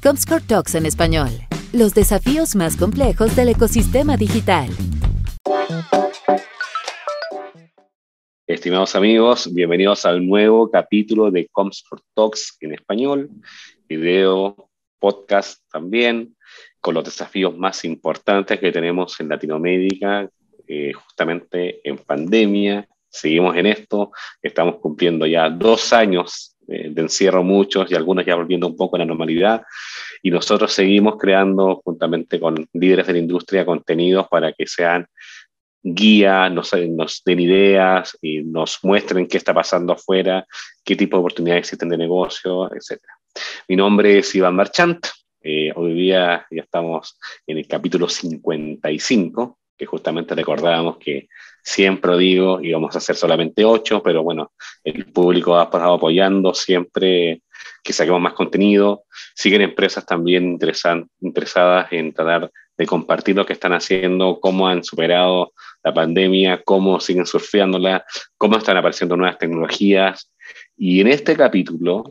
Comscore Talks en español. Los desafíos más complejos del ecosistema digital. Estimados amigos, bienvenidos al nuevo capítulo de Comscore Talks en español, video, podcast también, con los desafíos más importantes que tenemos en Latinoamérica, eh, justamente en pandemia. Seguimos en esto, estamos cumpliendo ya dos años eh, de encierro muchos y algunos ya volviendo un poco a la normalidad. Y nosotros seguimos creando, juntamente con líderes de la industria, contenidos para que sean guías, nos, den ideas y nos muestren qué está pasando afuera, qué tipo de oportunidades existen de negocio, etc. Mi nombre es Iván Marchant. Eh, hoy día ya estamos en el capítulo 55 que justamente recordábamos que siempre digo, íbamos a hacer solamente ocho, pero bueno, el público ha estado apoyando siempre que saquemos más contenido. Siguen empresas también interesadas en tratar de compartir lo que están haciendo, cómo han superado la pandemia, cómo siguen surfeándola, cómo están apareciendo nuevas tecnologías. Y en este capítulo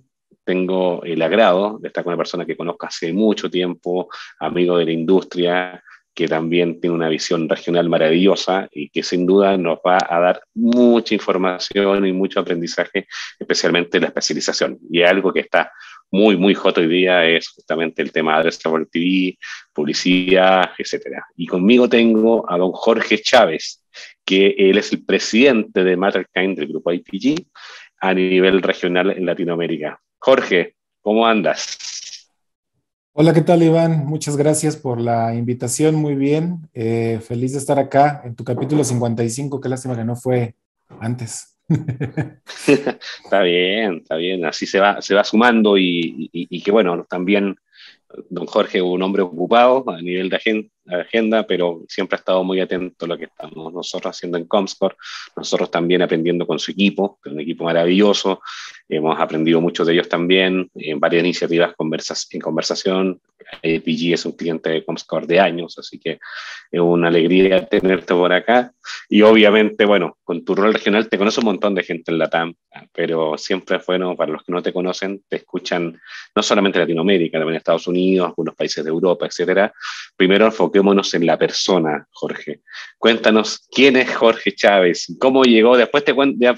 tengo el agrado de estar con una persona que conozco hace mucho tiempo, amigo de la industria, que también tiene una visión regional maravillosa y que sin duda nos va a dar mucha información y mucho aprendizaje, especialmente la especialización. Y algo que está muy, muy hot hoy día es justamente el tema de Adresable TV, publicidad, etc. Y conmigo tengo a don Jorge Chávez, que él es el presidente de Matterkind del grupo IPG a nivel regional en Latinoamérica. Jorge, ¿cómo andas? Hola, ¿qué tal Iván? Muchas gracias por la invitación, muy bien. Eh, feliz de estar acá en tu capítulo 55, qué lástima que no fue antes. está bien, está bien, así se va, se va sumando y, y que bueno, también don Jorge un hombre ocupado a nivel de agenda, pero siempre ha estado muy atento a lo que estamos nosotros haciendo en Comscore, nosotros también aprendiendo con su equipo, que un equipo maravilloso, hemos aprendido mucho de ellos también en varias iniciativas conversas, en conversación, APG es un cliente de Comscore de años, así que es una alegría tenerte por acá. Y obviamente, bueno, con tu rol regional te conoce un montón de gente en la pero siempre es bueno, para los que no te conocen, te escuchan no solamente Latinoamérica, también Estados Unidos, algunos países de Europa, etc. Primero enfoquémonos en la persona, Jorge. Cuéntanos quién es Jorge Chávez, cómo llegó, después te,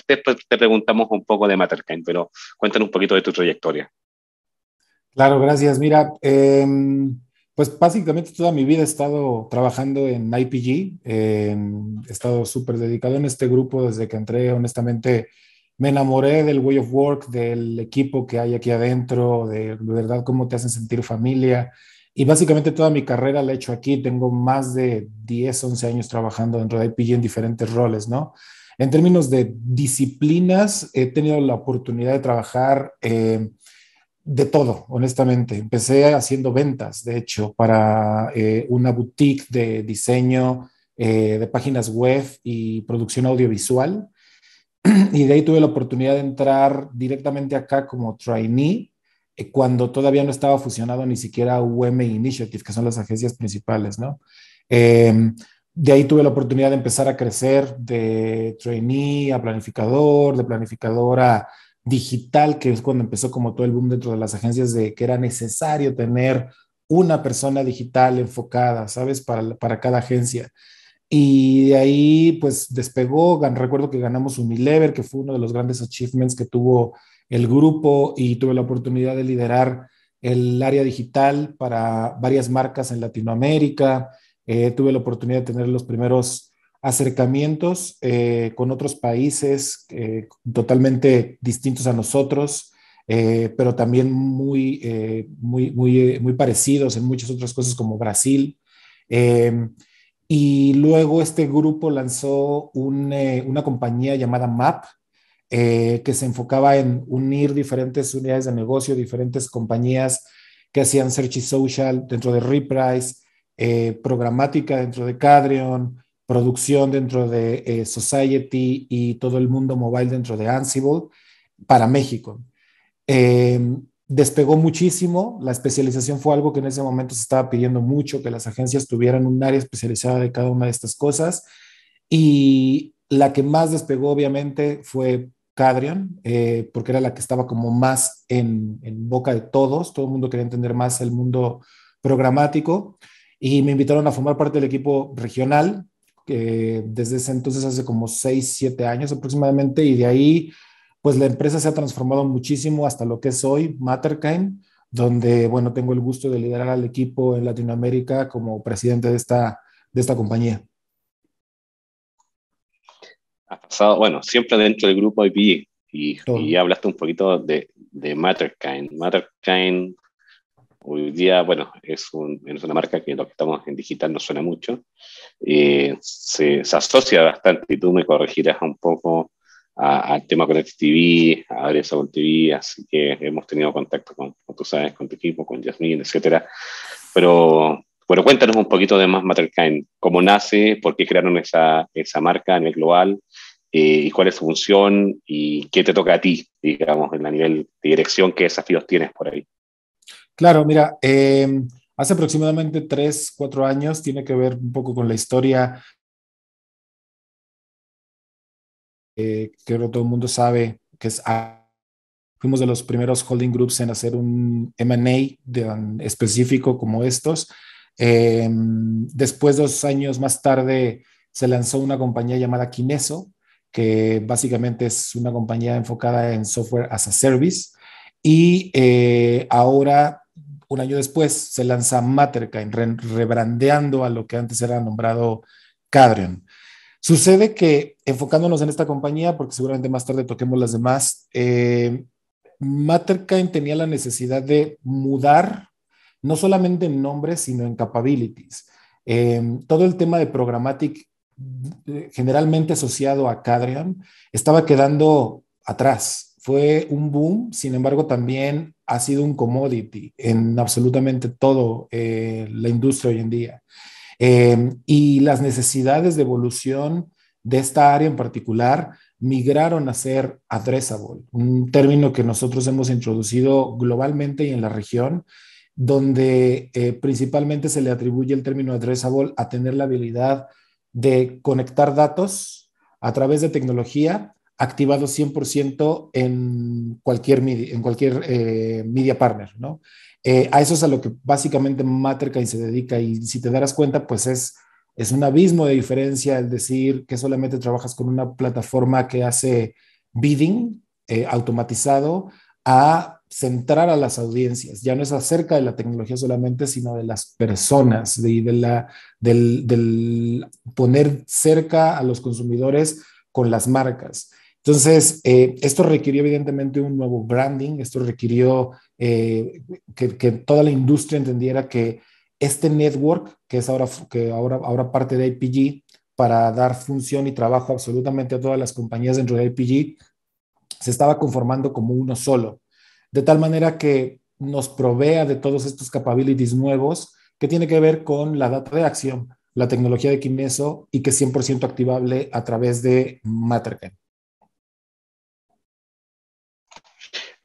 después te preguntamos un poco de Matterkind, pero cuéntanos un poquito de tu trayectoria. Claro, gracias. Mira, em, pues básicamente toda mi vida he estado trabajando en IPG, em, he estado súper dedicado en este grupo desde que entré, honestamente me enamoré del way of work, del equipo que hay aquí adentro, de, verdad cómo te hacen sentir familia. Y básicamente toda mi carrera la he hecho aquí. Tengo más de 10, 11 años trabajando dentro de IPG en diferentes roles, ¿no? En términos de disciplinas, he tenido la oportunidad de trabajar em, de todo, honestamente. Empecé haciendo ventas, de hecho, para eh, una boutique de diseño eh, de páginas web y producción audiovisual. Y de ahí tuve la oportunidad de entrar directamente acá como trainee eh, cuando todavía no estaba fusionado ni siquiera UM Initiative, que son las agencias principales, ¿no? Em, de ahí tuve la oportunidad de empezar a crecer de trainee a planificador, de planificadora a digital, que es cuando empezó como todo el boom dentro de las agencias de que era necesario tener una persona digital enfocada, ¿sabes? Para, para cada agencia. Y de ahí, pues despegó. Recuerdo que ganamos Unilever, que fue uno de los grandes achievements que tuvo el grupo y tuve la oportunidad de liderar el área digital para varias marcas en Latinoamérica. Eh, tuve la oportunidad de tener los primeros acercamientos eh, con otros países eh, totalmente distintos a nosotros, eh, pero también muy, muy, muy, parecidos en muchas otras cosas como Brasil. y luego este grupo lanzó una compañía llamada MAP, que se enfocaba en unir diferentes unidades de negocio, diferentes compañías que hacían Search y Social dentro de Reprise, programática dentro de Cadreon, producción dentro de eh, Society y todo el mundo mobile dentro de Ansible para México. Em, despegó muchísimo, la especialización fue algo que en ese momento se estaba pidiendo mucho, que las agencias tuvieran un área especializada de cada una de estas cosas. Y la que más despegó, obviamente, fue Cadrian, eh, porque era la que estaba como más en, en, boca de todos, todo el mundo quería entender más el mundo programático. Y me invitaron a formar parte del equipo regional, desde ese entonces hace como 6, 7 años aproximadamente, y de ahí pues la empresa se ha transformado muchísimo hasta lo que es hoy, Matterkind, donde, bueno, tengo el gusto de liderar al equipo en Latinoamérica como presidente de esta, de esta compañía. ha pasado, bueno, siempre dentro del grupo IP y, y hablaste un poquito de, de Matterkind. Matterkind hoy día, bueno, es, una marca que lo que estamos en digital no suena mucho, eh, se, asocia bastante, y tú me corregirás un poco al tema Connect TV, a con TV, así que hemos tenido contacto con, como tú sabes, con tu equipo, con Jasmine, etcétera, pero, bueno, cuéntanos un poquito de más Matterkind, cómo nace, por qué crearon esa, marca en el global, eh, y cuál es su función y qué te toca a ti, digamos, en la nivel de dirección, qué desafíos tienes por ahí. Claro, mira, em, hace aproximadamente tres, cuatro años tiene que ver un poco con la historia eh, que todo el mundo sabe, que Fuimos de los primeros holding groups en hacer un MA específico como estos. Em, después, dos años más tarde, se lanzó una compañía llamada Kineso, que básicamente es una compañía enfocada en software as a service. Y eh, ahora un año después se lanza Matterkind, rebrandeando a lo que antes era nombrado Cadreon. Sucede que, enfocándonos en esta compañía, porque seguramente más tarde toquemos las demás, eh, Matterkind tenía la necesidad de mudar no solamente en nombres, sino en capabilities. Em, todo el tema de programmatic generalmente asociado a Cadrian, estaba quedando atrás. Fue un boom, sin embargo, también ha sido un commodity en absolutamente todo eh, la industria hoy en día. Em, y las necesidades de evolución de esta área en particular migraron a ser addressable, un término que nosotros hemos introducido globalmente y en la región, donde eh, principalmente se le atribuye el término addressable a tener la habilidad de conectar datos a través de tecnología activado 100% en cualquier, en cualquier eh, media partner, ¿no? Eh, a eso es a lo que básicamente Matterkind se dedica y si te darás cuenta, pues es, es un abismo de diferencia el decir que solamente trabajas con una plataforma que hace bidding eh, automatizado a centrar a las audiencias. Ya no es acerca de la tecnología solamente, sino de las personas, de, de la, del, del poner cerca a los consumidores con las marcas. Entonces, eh, esto requirió evidentemente un nuevo branding, esto requirió eh, que, toda la industria entendiera que este network, que es ahora, que parte de IPG, para dar función y trabajo absolutamente a todas las compañías dentro de IPG, se estaba conformando como uno solo. De tal manera que nos provea de todos estos capabilities nuevos que tiene que ver con la data de acción, la tecnología de Kineso y que es 100% activable a través de MatterCamp.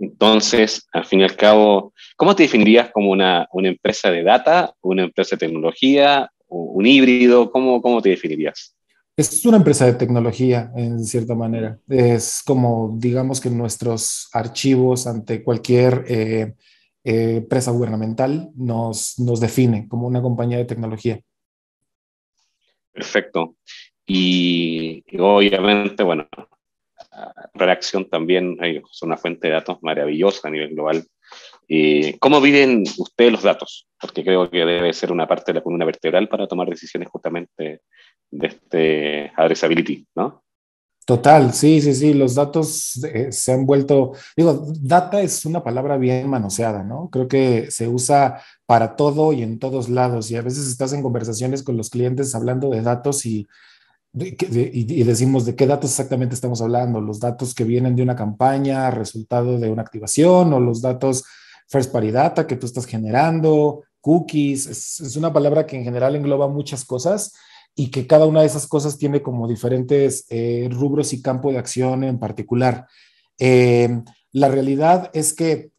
Entonces, al fin y al cabo, ¿cómo te definirías como una, empresa de data, una empresa de tecnología, un híbrido? ¿Cómo, te definirías? Es una empresa de tecnología, en cierta manera. Es como, digamos que nuestros archivos ante cualquier eh, eh, empresa gubernamental nos, nos define como una compañía de tecnología. Perfecto. y obviamente, bueno, reacción también eh, es una fuente de datos maravillosa a nivel global. ¿Cómo viven ustedes los datos? Porque creo que debe ser una parte de la columna vertebral para tomar decisiones justamente de este addressability, ¿no? Total, sí, sí, sí, los datos eh, se han vuelto, digo, data es una palabra bien manoseada, ¿no? Creo que se usa para todo y en todos lados y a veces estás en conversaciones con los clientes hablando de datos y y decimos de qué datos exactamente estamos hablando, los datos que vienen de una campaña, resultado de una activación o los datos first party data que tú estás generando, cookies, es, una palabra que en general engloba muchas cosas y que cada una de esas cosas tiene como diferentes eh, rubros y campo de acción en particular. Eh, la realidad es que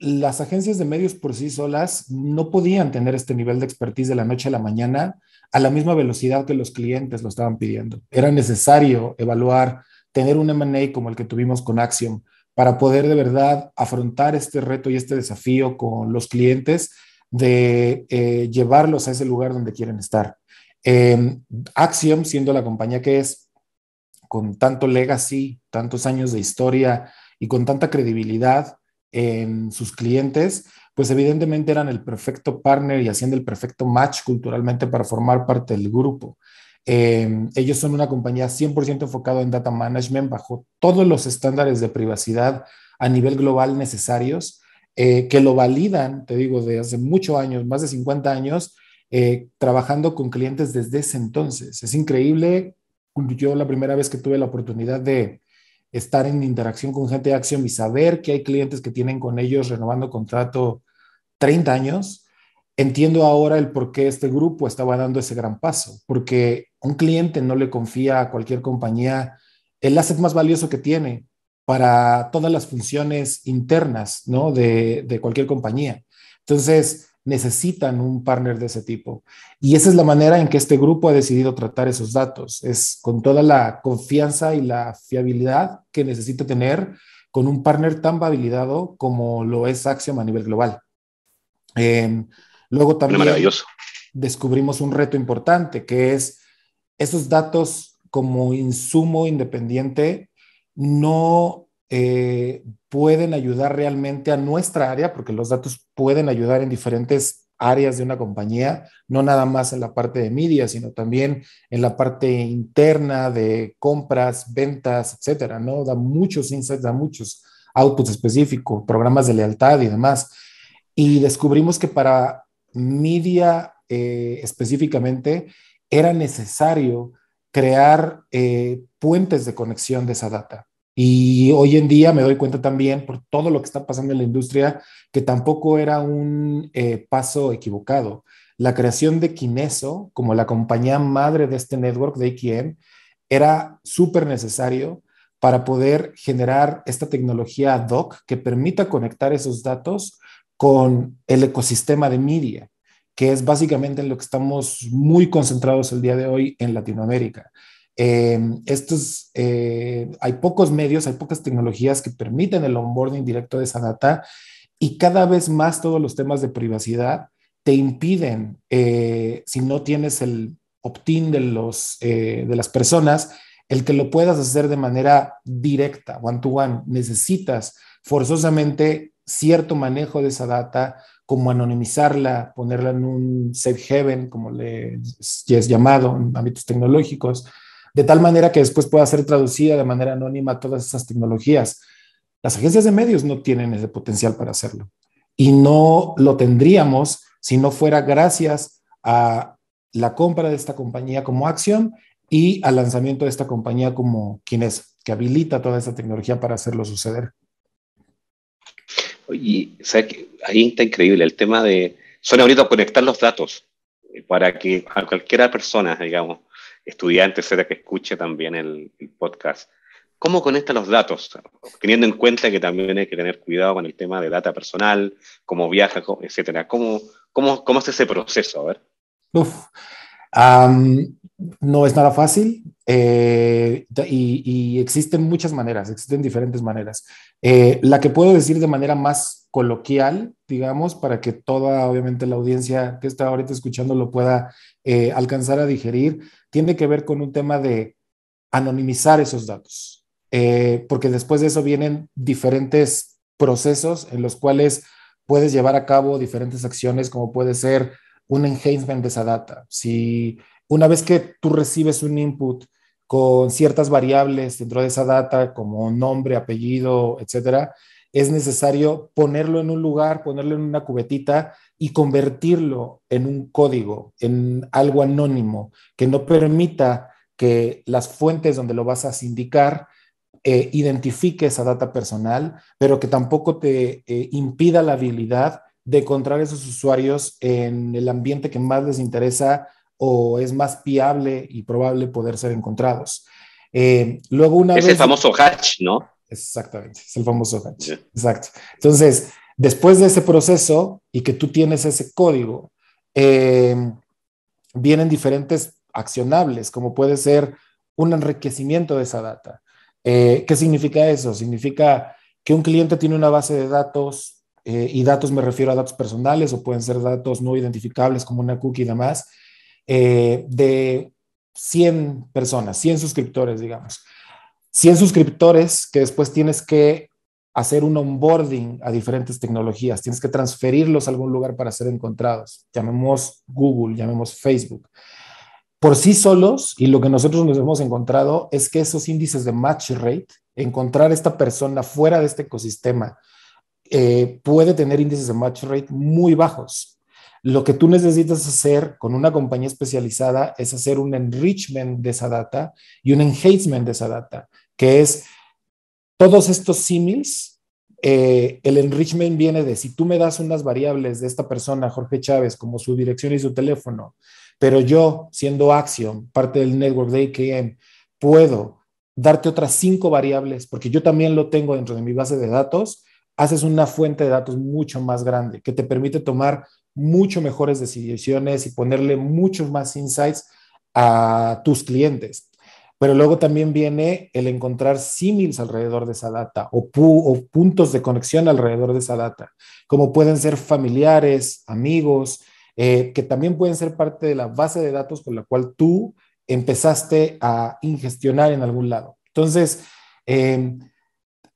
las agencias de medios por sí solas no podían tener este nivel de expertise de la noche a la mañana a la misma velocidad que los clientes lo estaban pidiendo. Era necesario evaluar, tener un MA como el que tuvimos con Axiom para poder de verdad afrontar este reto y este desafío con los clientes de eh, llevarlos a ese lugar donde quieren estar. Eh, Axiom, siendo la compañía que es, con tanto legacy, tantos años de historia y con tanta credibilidad, en sus clientes, pues evidentemente eran el perfecto partner y haciendo el perfecto match culturalmente para formar parte del grupo. Em, ellos son una compañía 100% enfocada en data management bajo todos los estándares de privacidad a nivel global necesarios, eh, que lo validan, te digo, de hace muchos años, más de 50 años, eh, trabajando con clientes desde ese entonces. Es increíble, yo la primera vez que tuve la oportunidad de, estar en interacción con gente de acción y saber que hay clientes que tienen con ellos renovando contrato 30 años, entiendo ahora el por qué este grupo estaba dando ese gran paso, porque un cliente no le confía a cualquier compañía el asset más valioso que tiene para todas las funciones internas ¿no? de, de cualquier compañía. Entonces, necesitan un partner de ese tipo. Y esa es la manera en que este grupo ha decidido tratar esos datos. Es con toda la confianza y la fiabilidad que necesita tener con un partner tan validado como lo es Axiom a nivel global. Em, luego también descubrimos un reto importante, que es esos datos como insumo independiente no eh, pueden ayudar realmente a nuestra área, porque los datos pueden ayudar en diferentes áreas de una compañía, no nada más en la parte de media, sino también en la parte interna de compras, ventas, etcétera, ¿no? Da muchos insights, da muchos outputs específicos, programas de lealtad y demás. Y descubrimos que para media eh, específicamente era necesario crear eh, puentes de conexión de esa data. Y hoy en día me doy cuenta también por todo lo que está pasando en la industria que tampoco era un eh, paso equivocado. La creación de Kineso como la compañía madre de este network de IKM era súper necesario para poder generar esta tecnología doc que permita conectar esos datos con el ecosistema de media, que es básicamente en lo que estamos muy concentrados el día de hoy en Latinoamérica. Eh, eh, hay pocos medios, hay pocas tecnologías que permiten el onboarding directo de esa data y cada vez más todos los temas de privacidad te impiden, eh, si no tienes el opt-in de, de las personas, el que lo puedas hacer de manera directa, one-to-one. Necesitas forzosamente cierto manejo de esa data, como anonimizarla, ponerla en un safe haven, como le es llamado en ámbitos tecnológicos, de tal manera que después pueda ser traducida de manera anónima todas esas tecnologías. Las agencias de medios no tienen ese potencial para hacerlo y no lo tendríamos si no fuera gracias a la compra de esta compañía como Action y al lanzamiento de esta compañía como quien es que habilita toda esta tecnología para hacerlo suceder. Oye, ahí está increíble el tema de, suena bonito conectar los datos para que a cualquiera persona, digamos, estudiante, etcétera, que escuche también el, podcast. ¿Cómo conecta los datos? Teniendo en cuenta que también hay que tener cuidado con el tema de data personal, cómo viaja, etcétera. ¿Cómo, cómo, cómo es ese proceso? A ver. no es nada fácil eh, y, existen muchas maneras, existen diferentes maneras. Eh, la que puedo decir de manera más coloquial, digamos, para que toda, obviamente, la audiencia que está ahorita escuchando lo pueda eh, alcanzar a digerir, tiene que ver con un tema de anonimizar esos datos, eh, porque después de eso vienen diferentes procesos en los cuales puedes llevar a cabo diferentes acciones, como puede ser un enhancement de esa data. Si una vez que tú recibes un input con ciertas variables dentro de esa data, como nombre, apellido, etcétera, es necesario ponerlo en un lugar, ponerlo en una cubetita y convertirlo en un código, en algo anónimo, que no permita que las fuentes donde lo vas a sindicar eh, identifique esa data personal, pero que tampoco te eh, impida la habilidad de encontrar esos usuarios en el ambiente que más les interesa o es más fiable y probable poder ser encontrados. Eh, luego una es vez... el famoso hatch, ¿no? Exactamente, es el famoso hatch. Exacto. Entonces, Después de ese proceso y que tú tienes ese código, eh, vienen diferentes accionables, como puede ser un enriquecimiento de esa data. Eh, ¿Qué significa eso? Significa que un cliente tiene una base de datos, eh, y datos me refiero a datos personales o pueden ser datos no identificables como una cookie y demás, de 100 personas, 100 suscriptores, digamos. 100 suscriptores que después tienes que hacer un onboarding a diferentes tecnologías, tienes que transferirlos a algún lugar para ser encontrados, llamemos Google, llamemos Facebook. Por sí solos, y lo que nosotros nos hemos encontrado es que esos índices de match rate, encontrar esta persona fuera de este ecosistema, eh, puede tener índices de match rate muy bajos. Lo que tú necesitas hacer con una compañía especializada es hacer un enrichment de esa data y un enhancement de esa data, que es todos estos símiles, eh, el enrichment viene de si tú me das unas variables de esta persona, Jorge Chávez, como su dirección y su teléfono, pero yo, siendo Axiom, parte del network de AKM, puedo darte otras cinco variables, porque yo también lo tengo dentro de mi base de datos, haces una fuente de datos mucho más grande que te permite tomar mucho mejores decisiones y ponerle muchos más insights a tus clientes pero luego también viene el encontrar símiles alrededor de esa data o, puntos de conexión alrededor de esa data, como pueden ser familiares, amigos, eh, que también pueden ser parte de la base de datos con la cual tú empezaste a ingestionar en algún lado. Entonces, em,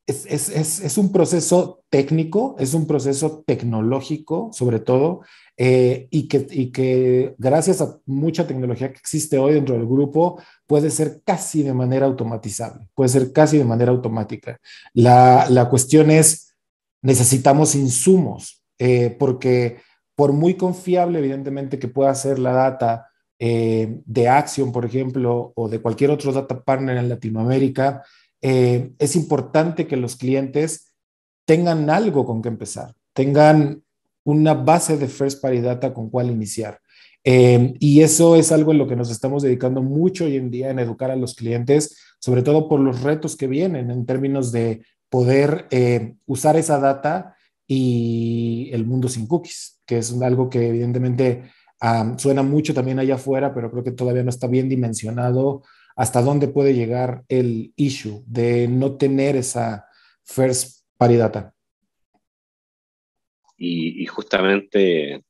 es, un proceso técnico, es un proceso tecnológico, sobre todo, eh, y, que, que gracias a mucha tecnología que existe hoy dentro del grupo, puede ser casi de manera automatizable, puede ser casi de manera automática. La, cuestión es, necesitamos insumos, eh, porque por muy confiable, evidentemente, que pueda ser la data eh, de Action, por ejemplo, o de cualquier otro data partner en Latinoamérica, es importante que los clientes tengan algo con que empezar, tengan una base de first party data con cuál iniciar. Em, y eso es algo en lo que nos estamos dedicando mucho hoy en día en educar a los clientes, sobre todo por los retos que vienen en términos de poder eh, usar esa data y el mundo sin cookies, que es algo que evidentemente suena mucho también allá afuera, pero creo que todavía no está bien dimensionado hasta dónde puede llegar el issue de no tener esa first party data y, justamente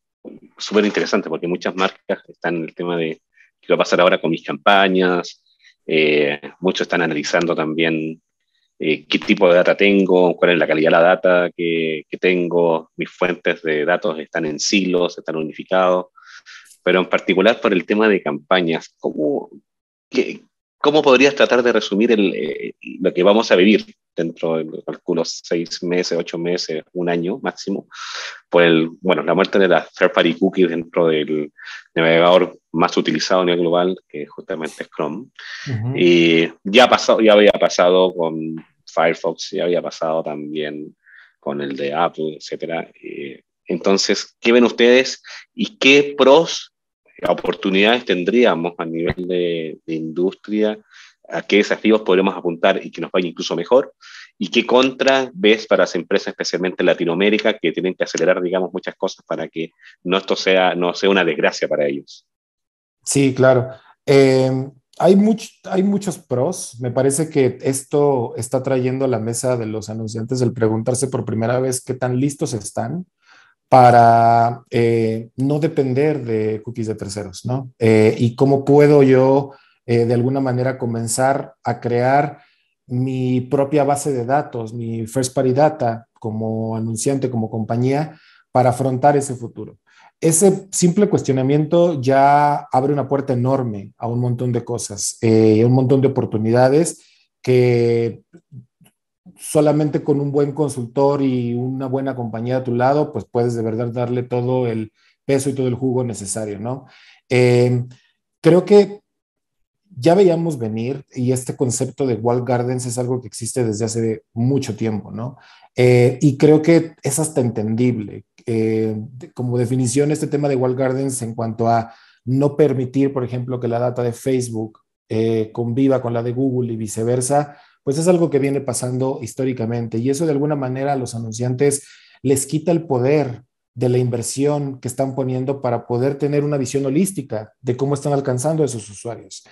súper interesante porque muchas marcas están en el tema de qué va a pasar ahora con mis campañas, eh, muchos están analizando también eh, qué tipo de data tengo, cuál es la calidad de la data que, tengo, mis fuentes de datos están en silos, están unificados, pero en particular por el tema de campañas, como, ¿Cómo podrías tratar de resumir eh, lo que vamos a vivir dentro de, calculo, seis meses, ocho meses, un año máximo, pues bueno, la muerte de la third party cookies dentro del navegador más utilizado a nivel global, que justamente es Chrome? Y ya, pasado, ya había pasado con Firefox, ya había pasado también con el de Apple, etcétera. Eh, entonces, ¿qué ven ustedes y qué pros oportunidades tendríamos a nivel de, industria, a qué desafíos podremos apuntar y que nos vaya incluso mejor, y qué contra ves para las empresas, especialmente en Latinoamérica, que tienen que acelerar, digamos, muchas cosas para que no esto sea, no sea una desgracia para ellos. Sí, claro. Eh, hay, hay muchos pros. Me parece que esto está trayendo a la mesa de los anunciantes el preguntarse por primera vez qué tan listos están para eh, no depender de cookies de terceros, ¿no? Eh, y cómo puedo yo, eh, de alguna manera, comenzar a crear mi propia base de datos, mi first party data como anunciante, como compañía, para afrontar ese futuro. Ese simple cuestionamiento ya abre una puerta enorme a un montón de cosas, un montón de oportunidades que solamente con un buen consultor y una buena compañía a tu lado, pues puedes de verdad darle todo el peso y todo el jugo necesario, ¿no? Em, creo que ya veíamos venir y este concepto de wall gardens es algo que existe desde hace mucho tiempo, ¿no? Eh, y creo que es hasta entendible. Eh, como definición, este tema de wall gardens en cuanto a no permitir, por ejemplo, que la data de Facebook eh, conviva con la de Google y viceversa, pues es algo que viene pasando históricamente y eso de alguna manera a los anunciantes les quita el poder de la inversión que están poniendo para poder tener una visión holística de cómo están alcanzando a esos usuarios.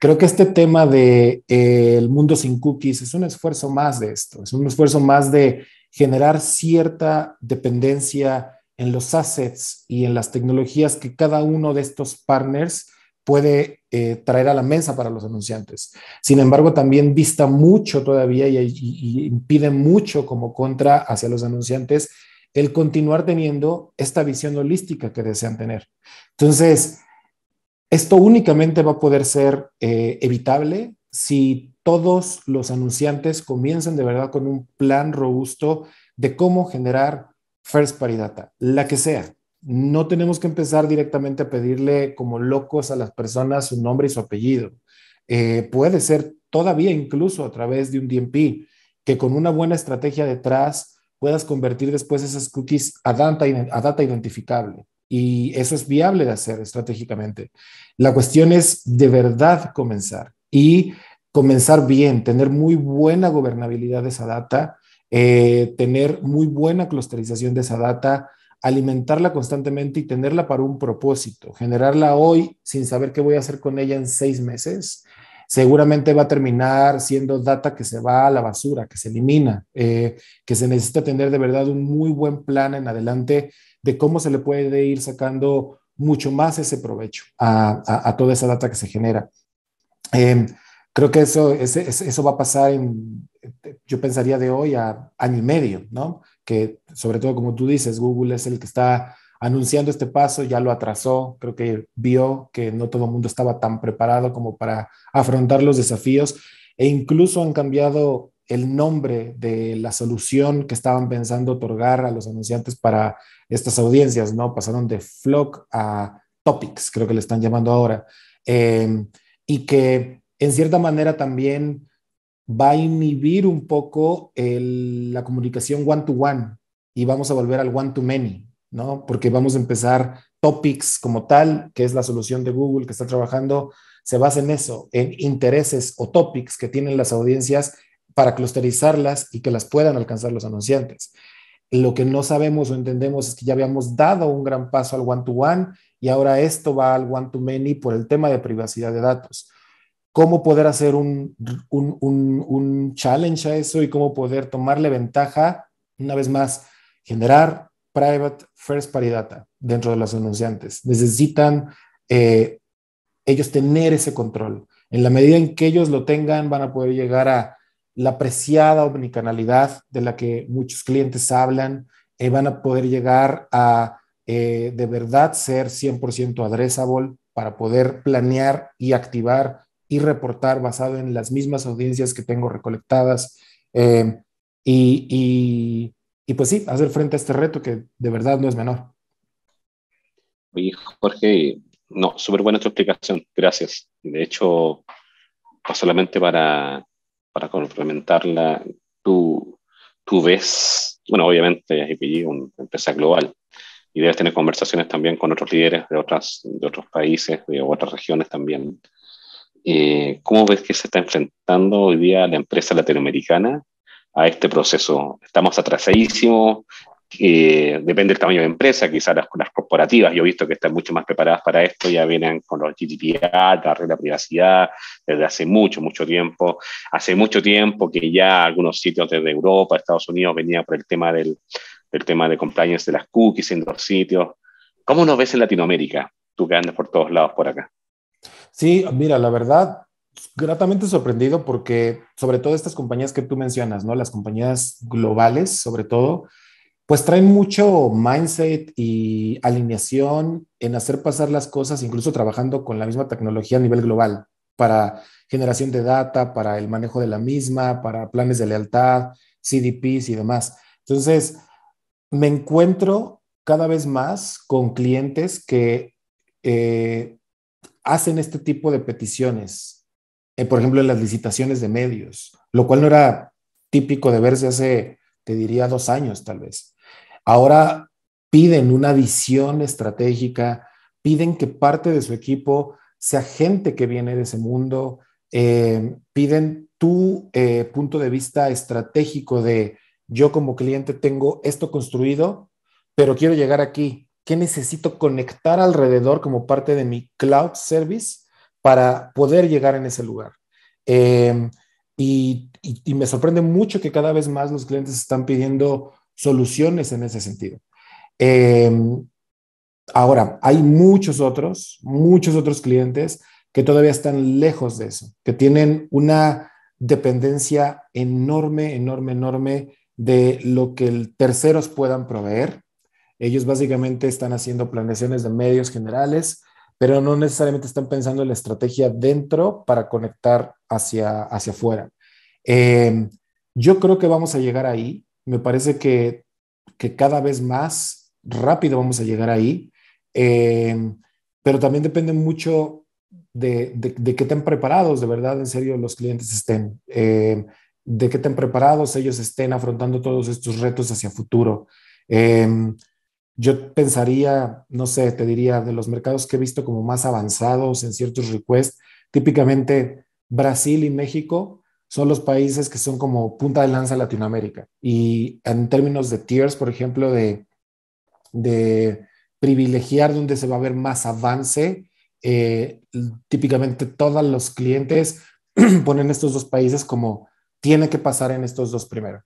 Creo que este tema de eh, el mundo sin cookies es un esfuerzo más de esto, es un esfuerzo más de generar cierta dependencia en los assets y en las tecnologías que cada uno de estos partners puede eh, traer a la mesa para los anunciantes. Sin embargo, también vista mucho todavía y, impide mucho como contra hacia los anunciantes el continuar teniendo esta visión holística que desean tener. Entonces, esto únicamente va a poder ser eh, evitable si todos los anunciantes comienzan de verdad con un plan robusto de cómo generar first party data, la que sea no tenemos que empezar directamente a pedirle como locos a las personas su nombre y su apellido. Eh, puede ser todavía incluso a través de un DMP, que con una buena estrategia detrás puedas convertir después esas cookies a data, identificable. Y eso es viable de hacer estratégicamente. La cuestión es de verdad comenzar y comenzar bien, tener muy buena gobernabilidad de esa data, eh, tener muy buena clusterización de esa data, alimentarla constantemente y tenerla para un propósito. Generarla hoy sin saber qué voy a hacer con ella en seis meses, seguramente va a terminar siendo data que se va a la basura, que se elimina, eh, que se necesita tener de verdad un muy buen plan en adelante de cómo se le puede ir sacando mucho más ese provecho a, toda esa data que se genera. Em, creo que eso, eso va a pasar en, yo pensaría de hoy a año y medio, ¿no? que sobre todo como tú dices, Google es el que está anunciando este paso, ya lo atrasó, creo que vio que no todo el mundo estaba tan preparado como para afrontar los desafíos e incluso han cambiado el nombre de la solución que estaban pensando otorgar a los anunciantes para estas audiencias, ¿no? Pasaron de Flock a Topics, creo que le están llamando ahora, eh, y que en cierta manera también va a inhibir un poco la comunicación one-to-one y vamos a volver al one-to-many, ¿no? Porque vamos a empezar topics como tal, que es la solución de Google que está trabajando, se basa en eso, en intereses o topics que tienen las audiencias para clusterizarlas y que las puedan alcanzar los anunciantes. Lo que no sabemos o entendemos es que ya habíamos dado un gran paso al one to one, y ahora esto va al one-to-many por el tema de privacidad de datos cómo poder hacer un, challenge a eso y cómo poder tomarle ventaja, una vez más, generar private first party data dentro de los anunciantes. Necesitan eh, ellos tener ese control. En la medida en que ellos lo tengan, van a poder llegar a la apreciada omnicanalidad de la que muchos clientes hablan, y eh, van a poder llegar a eh, de verdad ser 100% addressable para poder planear y activar y reportar basado en las mismas audiencias que tengo recolectadas. Eh, y, y, pues sí, hacer frente a este reto que de verdad no es menor. Oye, Jorge, no, súper buena tu explicación, gracias. De hecho, solamente para, para complementarla, tú, tú ves, bueno, obviamente IPG es una empresa global y debes tener conversaciones también con otros líderes de, otras, de otros países, de otras regiones también. Eh, ¿cómo ves que se está enfrentando hoy día la empresa latinoamericana a este proceso? Estamos atrasadísimos, eh, depende del tamaño de empresa, quizás las, corporativas, yo he visto que están mucho más preparadas para esto, ya vienen con los GDPR, la regla de privacidad, desde hace mucho, mucho tiempo. Hace mucho tiempo que ya algunos sitios desde Europa, Estados Unidos, venían por el tema del, tema de compliance de las cookies en los sitios. ¿Cómo nos ves en Latinoamérica, tú que andas por todos lados por acá? Sí, mira, la verdad, gratamente sorprendido porque sobre todo estas compañías que tú mencionas, ¿no? Las compañías globales, sobre todo, pues traen mucho mindset y alineación en hacer pasar las cosas, incluso trabajando con la misma tecnología a nivel global, para generación de data, para el manejo de la misma, para planes de lealtad, CDPs y demás. Entonces, me encuentro cada vez más con clientes que eh, hacen este tipo de peticiones, eh, por ejemplo, en las licitaciones de medios, lo cual no era típico de verse hace, te diría, dos años tal vez. Ahora piden una visión estratégica, piden que parte de su equipo sea gente que viene de ese mundo, eh, piden tu eh, punto de vista estratégico de yo como cliente tengo esto construido, pero quiero llegar aquí qué necesito conectar alrededor como parte de mi cloud service para poder llegar en ese lugar. Eh, y, me sorprende mucho que cada vez más los clientes están pidiendo soluciones en ese sentido. Eh, ahora, hay muchos otros, muchos otros clientes que todavía están lejos de eso, que tienen una dependencia enorme, enorme, enorme de lo que terceros puedan proveer ellos básicamente están haciendo planeaciones de medios generales, pero no necesariamente están pensando en la estrategia dentro para conectar hacia, hacia afuera. Em, yo creo que vamos a llegar ahí. Me parece que, que cada vez más rápido vamos a llegar ahí. Em, pero también depende mucho de, de, de, qué tan preparados de verdad, en serio, los clientes estén, em, de qué tan preparados ellos estén afrontando todos estos retos hacia futuro. Yo pensaría, no sé, te diría, de los mercados que he visto como más avanzados en ciertos requests, típicamente Brasil y México son los países que son como punta de lanza Latinoamérica. Y en términos de tiers, por ejemplo, de, privilegiar donde se va a ver más avance, eh, típicamente todos los clientes ponen estos dos países como tiene que pasar en estos dos primero.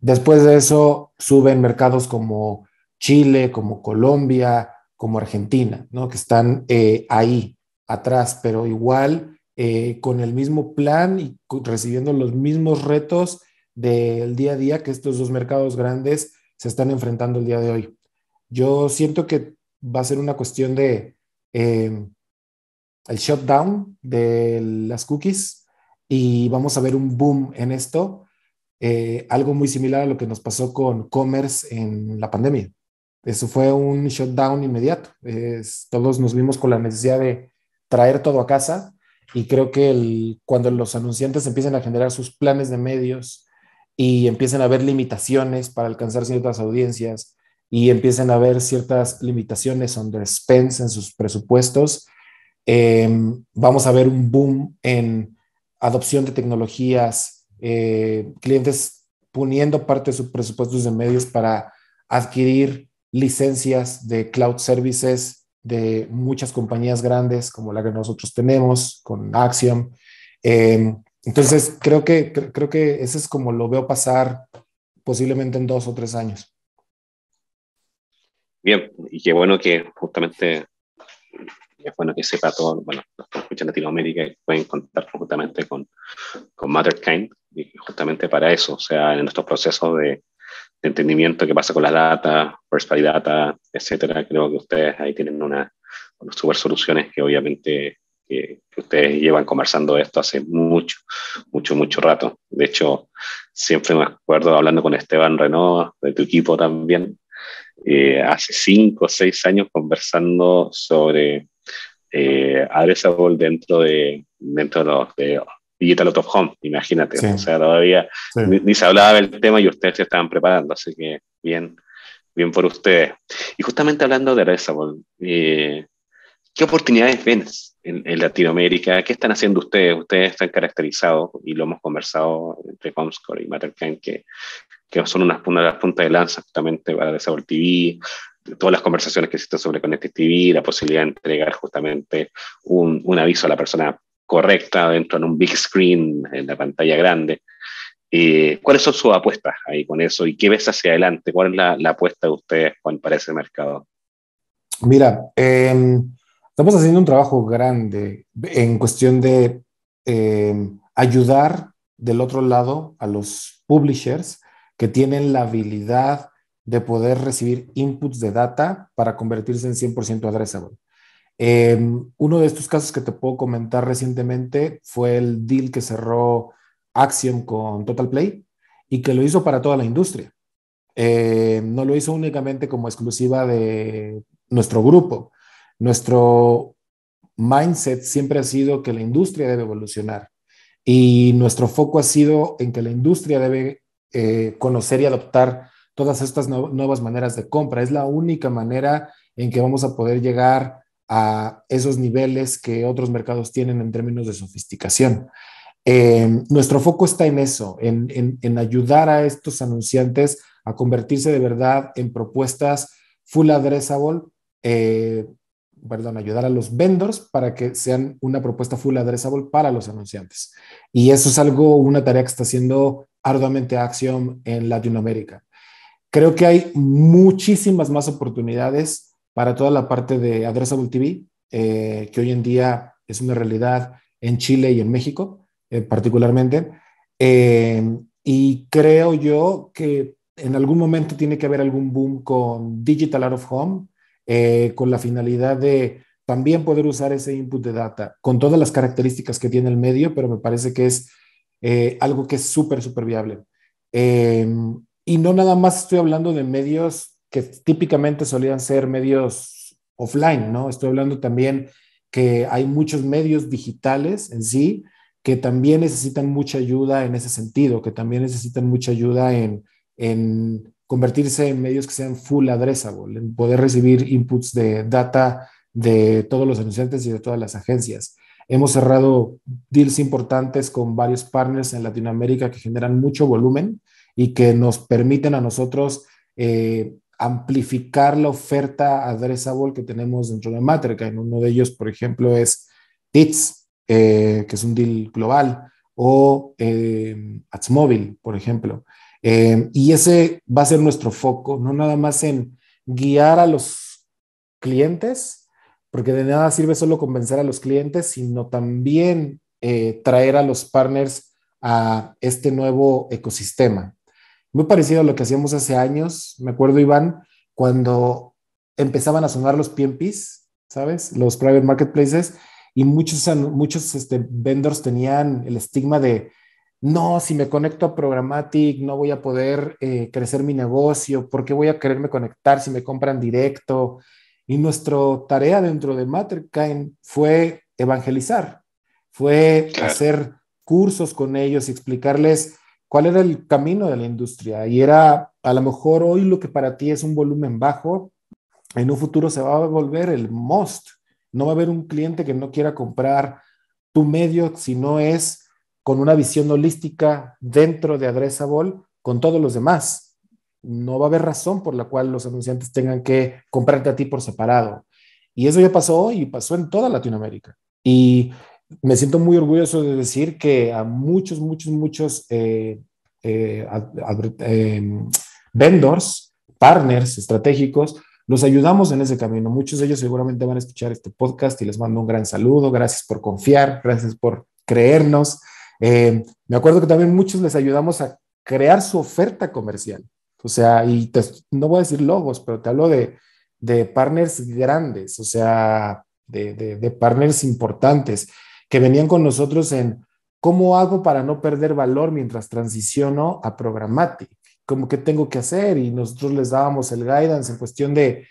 Después de eso, suben mercados como Chile, como Colombia, como Argentina, ¿no? que están eh, ahí atrás, pero igual eh, con el mismo plan y recibiendo los mismos retos del día a día que estos dos mercados grandes se están enfrentando el día de hoy. Yo siento que va a ser una cuestión de em, el shutdown de las cookies y vamos a ver un boom en esto, eh, algo muy similar a lo que nos pasó con commerce en la pandemia. Eso fue un shutdown inmediato. todos nos vimos con la necesidad de traer todo a casa y creo que cuando los anunciantes empiezan a generar sus planes de medios y empiezan a ver limitaciones para alcanzar ciertas audiencias y empiezan a ver ciertas limitaciones donde en sus presupuestos, em, vamos a ver un boom en adopción de tecnologías, eh, clientes poniendo parte de sus presupuestos de medios para adquirir licencias de cloud services de muchas compañías grandes como la que nosotros tenemos con Axiom. Eh, entonces, creo que, creo que ese es como lo veo pasar posiblemente en dos o tres años. Bien, y qué bueno que justamente, es bueno que sepa todo, bueno, los que escuchan Latinoamérica pueden contar justamente con, con y justamente para eso, o sea, en nuestro proceso de, entendimiento que pasa con las data, first data, etcétera. Creo que ustedes ahí tienen unas super soluciones que obviamente que, ustedes llevan conversando esto hace mucho, mucho, mucho rato. De hecho, siempre me acuerdo hablando con Esteban Renault, de tu equipo también, eh, hace cinco o seis años conversando sobre eh, dentro de, dentro los, Digital Out of Home, imagínate. O sea, todavía ni, se hablaba del tema y ustedes se estaban preparando, así que bien, bien por ustedes. Y justamente hablando de Resable, eh, ¿qué oportunidades ven en, Latinoamérica? ¿Qué están haciendo ustedes? Ustedes están caracterizados, y lo hemos conversado entre Comscore y Matterkind, que, que son una de las puntas de lanza justamente para Resable TV, todas las conversaciones que existen sobre Connected TV, la posibilidad de entregar justamente un, un, aviso a la persona correcta dentro en un big screen, en la pantalla grande. Eh, ¿Cuáles son sus apuestas ahí con eso? ¿Y qué ves hacia adelante? ¿Cuál es la, apuesta de ustedes, para ese mercado? Mira, em, estamos haciendo un trabajo grande en cuestión de em, ayudar del otro lado a los publishers que tienen la habilidad de poder recibir inputs de data para convertirse en 100% addressable. Em, uno de estos casos que te puedo comentar recientemente fue el deal que cerró Axiom con Total Play y que lo hizo para toda la industria. Em, no lo hizo únicamente como exclusiva de nuestro grupo. Nuestro mindset siempre ha sido que la industria debe evolucionar y nuestro foco ha sido en que la industria debe eh, conocer y adoptar todas estas nuevas maneras de compra. Es la única manera en que vamos a poder llegar a esos niveles que otros mercados tienen en términos de sofisticación. Eh, nuestro foco está en eso, en, ayudar a estos anunciantes a convertirse de verdad en propuestas full addressable, eh, perdón, ayudar a los vendors para que sean una propuesta full addressable para los anunciantes. Y eso es algo, una tarea que está haciendo arduamente Axiom en Latinoamérica. Creo que hay muchísimas más oportunidades para toda la parte de Addressable TV, eh, que hoy en día es una realidad en Chile y en México, eh, particularmente. Eh, y creo yo que en algún momento tiene que haber algún boom con Digital Out of Home, con la finalidad de también poder usar ese input de data, con todas las características que tiene el medio, pero me parece que es algo que es súper, súper viable. y no nada más estoy hablando de medios que típicamente solían ser medios offline, ¿no? Estoy hablando también que hay muchos medios digitales en sí que también necesitan mucha ayuda en ese sentido, que también necesitan mucha ayuda en, en convertirse en medios que sean full addressable, en poder recibir inputs de data de todos los anunciantes y de todas las agencias. Hemos cerrado deals importantes con varios partners en Latinoamérica que generan mucho volumen y que nos permiten a nosotros eh, amplificar la oferta adresable que tenemos dentro de En Uno de ellos, por ejemplo, es TITS, eh, que es un deal global, o eh, AdsMobile, por ejemplo. Eh, y ese va a ser nuestro foco, no nada más en guiar a los clientes, porque de nada sirve solo convencer a los clientes, sino también eh, traer a los partners a este nuevo ecosistema muy parecido a lo que hacíamos hace años. Me acuerdo, Iván, cuando empezaban a sonar los PMPs, ¿sabes? Los private marketplaces, y muchos, muchos este, vendors tenían el estigma de, no, si me conecto a Programmatic, no voy a poder eh, crecer mi negocio, ¿por qué voy a quererme conectar si me compran directo? Y nuestra tarea dentro de Matterkind fue evangelizar, fue hacer cursos con ellos y explicarles cuál era el camino de la industria y era a lo mejor hoy lo que para ti es un volumen bajo, en un futuro se va a volver el most. No va a haber un cliente que no quiera comprar tu medio si no es con una visión holística dentro de Addressable con todos los demás. No va a haber razón por la cual los anunciantes tengan que comprarte a ti por separado. Y eso ya pasó y pasó en toda Latinoamérica. Y me siento muy orgulloso de decir que a muchos, muchos, muchos eh, eh em, vendors, partners estratégicos, los ayudamos en ese camino. Muchos de ellos seguramente van a escuchar este podcast y les mando un gran saludo. Gracias por confiar, gracias por creernos. Em, me acuerdo que también muchos les ayudamos a crear su oferta comercial. O sea, y no voy a decir logos, pero te hablo de, de partners grandes, o sea, de, de, de partners importantes que venían con nosotros en cómo hago para no perder valor mientras transiciono a programmatic, como que tengo que hacer y nosotros les dábamos el guidance en cuestión de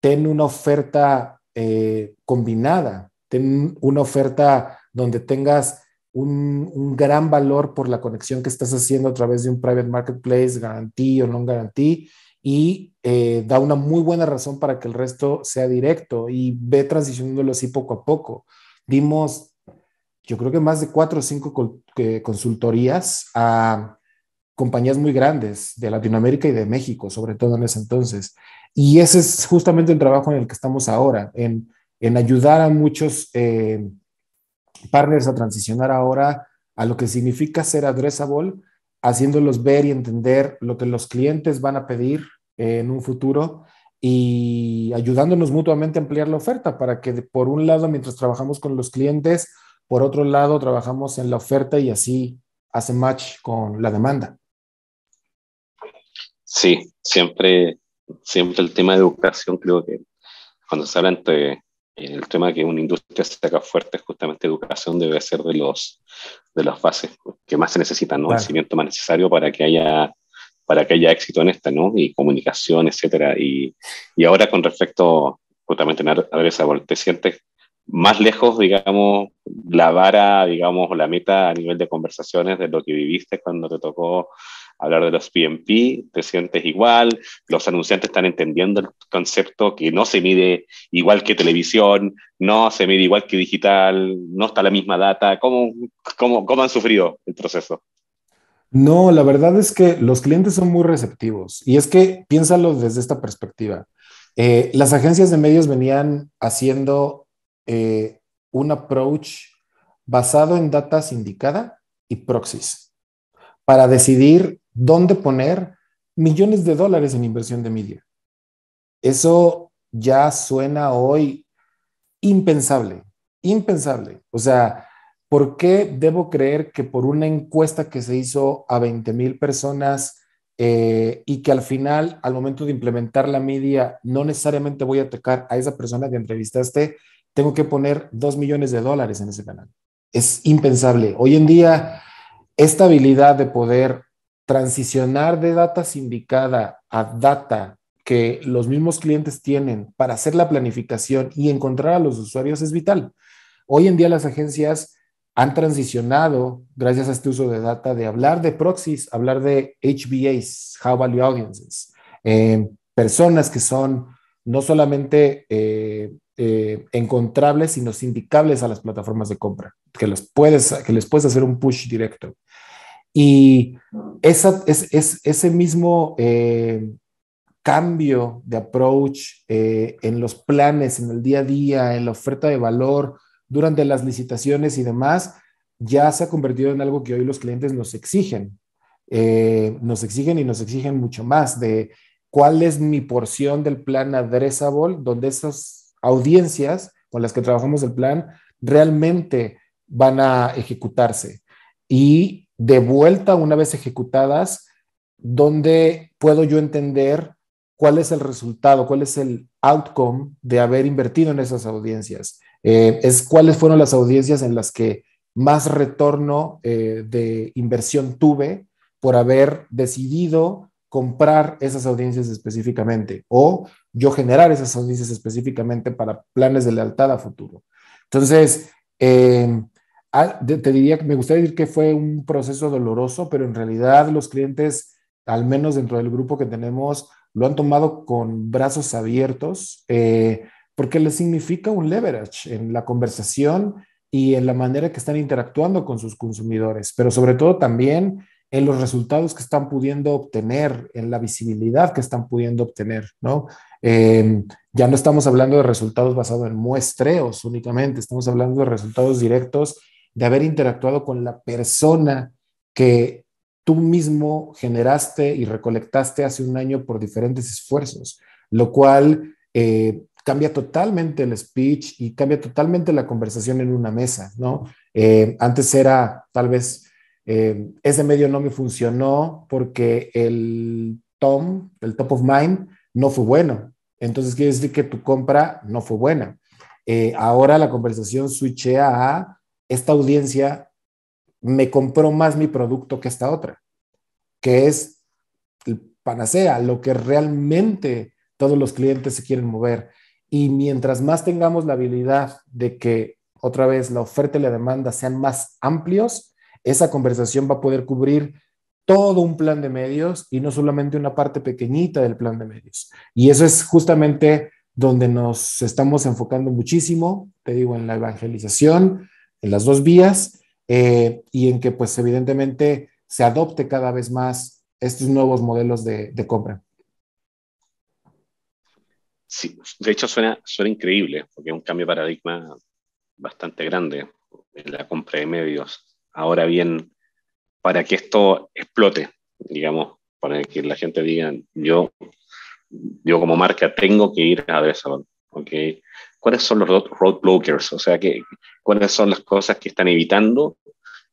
ten una oferta eh, combinada, ten una oferta donde tengas un, gran valor por la conexión que estás haciendo a través de un private marketplace, garantía o no garantía, y eh, da una muy buena razón para que el resto sea directo y ve transicionándolo así poco a poco. Dimos yo creo que más de cuatro o cinco consultorías a compañías muy grandes de Latinoamérica y de México, sobre todo en ese entonces. Y ese es justamente el trabajo en el que estamos ahora, en, en ayudar a muchos eh, partners a transicionar ahora a lo que significa ser addressable, haciéndolos ver y entender lo que los clientes van a pedir eh, en un futuro y ayudándonos mutuamente a ampliar la oferta para que, por un lado, mientras trabajamos con los clientes, por otro lado, trabajamos en la oferta y así hace match con la demanda. Sí, siempre, siempre el tema de educación, creo que cuando se habla entre eh, el tema que una industria se saca fuerte es justamente educación, debe ser de los de las bases que más se necesitan, ¿no? El cimiento más necesario para que haya para que haya éxito en esta, ¿no? Y comunicación, etcétera. Y, y ahora con respecto, justamente, a esa ¿te sientes más lejos, digamos, la vara, digamos, la meta a nivel de conversaciones de lo que viviste cuando te tocó hablar de los PMP, te sientes igual, los anunciantes están entendiendo el concepto que no se mide igual que televisión, no se mide igual que digital, no está la misma data, ¿cómo, cómo, cómo han sufrido el proceso? No, la verdad es que los clientes son muy receptivos y es que piénsalo desde esta perspectiva. Eh, las agencias de medios venían haciendo eh, un approach basado en data sindicada y proxies para decidir dónde poner millones de dólares en inversión de media. Eso ya suena hoy impensable, impensable. O sea, ¿por qué debo creer que por una encuesta que se hizo a 20 mil personas eh, y que al final, al momento de implementar la media, no necesariamente voy a atacar a esa persona que entrevistaste tengo que poner 2 millones de dólares en ese canal. Es impensable. Hoy en día, esta habilidad de poder transicionar de data sindicada a data que los mismos clientes tienen para hacer la planificación y encontrar a los usuarios es vital. Hoy en día las agencias han transicionado, gracias a este uso de data, de hablar de proxies, hablar de HBAs, How Value Audiences, eh, personas que son no solamente eh, eh, encontrables y nos indicables a las plataformas de compra, que, puedes, que les puedes hacer un push directo. Y esa, es, ese mismo eh, cambio de approach eh, en los planes, en el día a día, en la oferta de valor, durante las licitaciones y demás, ya se ha convertido en algo que hoy los clientes nos exigen. nos exigen y nos exigen mucho más de cuál es mi porción del plan addressable, donde esas audiencias con las que trabajamos el plan realmente van a ejecutarse. Y de vuelta, una vez ejecutadas, ¿dónde puedo yo entender cuál es el resultado, cuál es el outcome de haber invertido en esas audiencias? Eh, es cuáles fueron las audiencias en las que más retorno eh, de inversión tuve por haber decidido comprar esas audiencias específicamente o yo generar esas audiencias específicamente para planes de lealtad a futuro. Entonces, em, ah, te diría que me gustaría decir que fue un proceso doloroso, pero en realidad los clientes, al menos dentro del grupo que tenemos, lo han tomado con brazos abiertos eh, porque les significa un leverage en la conversación y en la manera que están interactuando con sus consumidores, pero sobre todo también en los resultados que están pudiendo obtener, en la visibilidad que están pudiendo obtener, ¿no? Em, ya no estamos hablando de resultados basados en muestreos únicamente, estamos hablando de resultados directos de haber interactuado con la persona que tú mismo generaste y recolectaste hace un año por diferentes esfuerzos, lo cual eh, cambia totalmente el speech y cambia totalmente la conversación en una mesa, ¿no? Eh, antes era tal vez eh, ese medio no me funcionó porque el TOM, el top of mind, no fue bueno. Entonces quiere decir que tu compra no fue buena. Eh, ahora la conversación switchea a esta audiencia me compró más mi producto que esta otra, que es el panacea, lo que realmente todos los clientes se quieren mover. Y mientras más tengamos la habilidad de que otra vez la oferta y la demanda sean más amplios, esa conversación va a poder cubrir todo un plan de medios y no solamente una parte pequeñita del plan de medios. Y eso es justamente donde nos estamos enfocando muchísimo, te digo, en la evangelización, en las dos vías, eh, y en que pues evidentemente se adopte cada vez más estos nuevos modelos de, compra. Sí, de hecho suena, suena increíble, porque es un cambio de paradigma bastante grande en la compra de medios. Ahora bien, para que esto explote, digamos, para que la gente diga, yo, yo como marca tengo que ir a Adresalon, ¿ok? ¿Cuáles son los roadblockers? O sea, ¿cuáles son las cosas que están evitando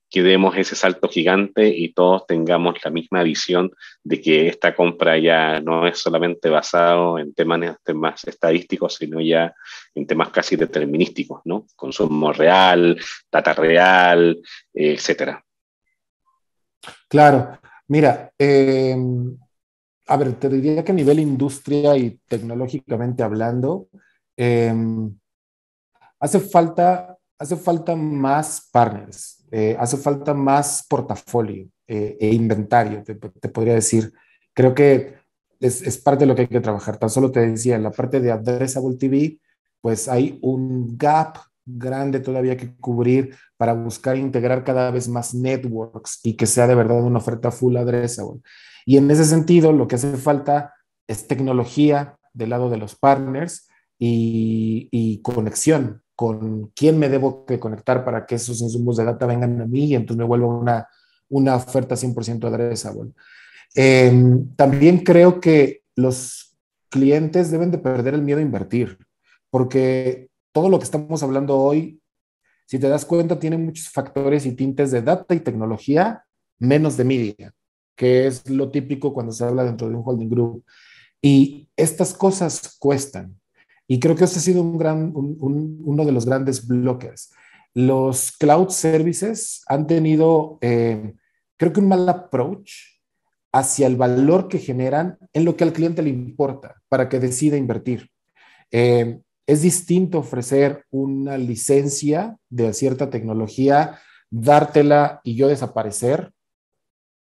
que demos ese salto gigante y todos tengamos la misma visión de que esta compra ya no es solamente basado en temas, temas estadísticos, sino ya en temas casi determinísticos, ¿no? Consumo real, data real, eh, etc. Claro, mira, eh, a ver, te diría que a nivel industria y tecnológicamente hablando, eh, hace, falta, hace falta más partners, eh, hace falta más portafolio eh, e inventario, te, podría decir. Creo que es, parte de lo que hay que trabajar. Tan solo te decía, en la parte de Addressable TV, pues hay un gap grande todavía que cubrir para buscar integrar cada vez más networks y que sea de verdad una oferta full addressable. Y en ese sentido, lo que hace falta es tecnología del lado de los partners y conexión con quién me debo conectar para que esos insumos de data vengan a mí y entonces me vuelva una, una oferta 100% adresable. Em, también creo que los clientes deben de perder el miedo a invertir, porque todo lo que estamos hablando hoy, si te das cuenta, tiene muchos factores y tintes de data y tecnología, menos de media, que es lo típico cuando se habla dentro de un holding group. Y estas cosas cuestan. Y creo que este ha sido un gran, uno de los grandes bloques Los cloud services han tenido, eh, creo que un mal approach hacia el valor que generan en lo que al cliente le importa para que decida invertir. Eh, es distinto ofrecer una licencia de cierta tecnología, dártela y yo desaparecer,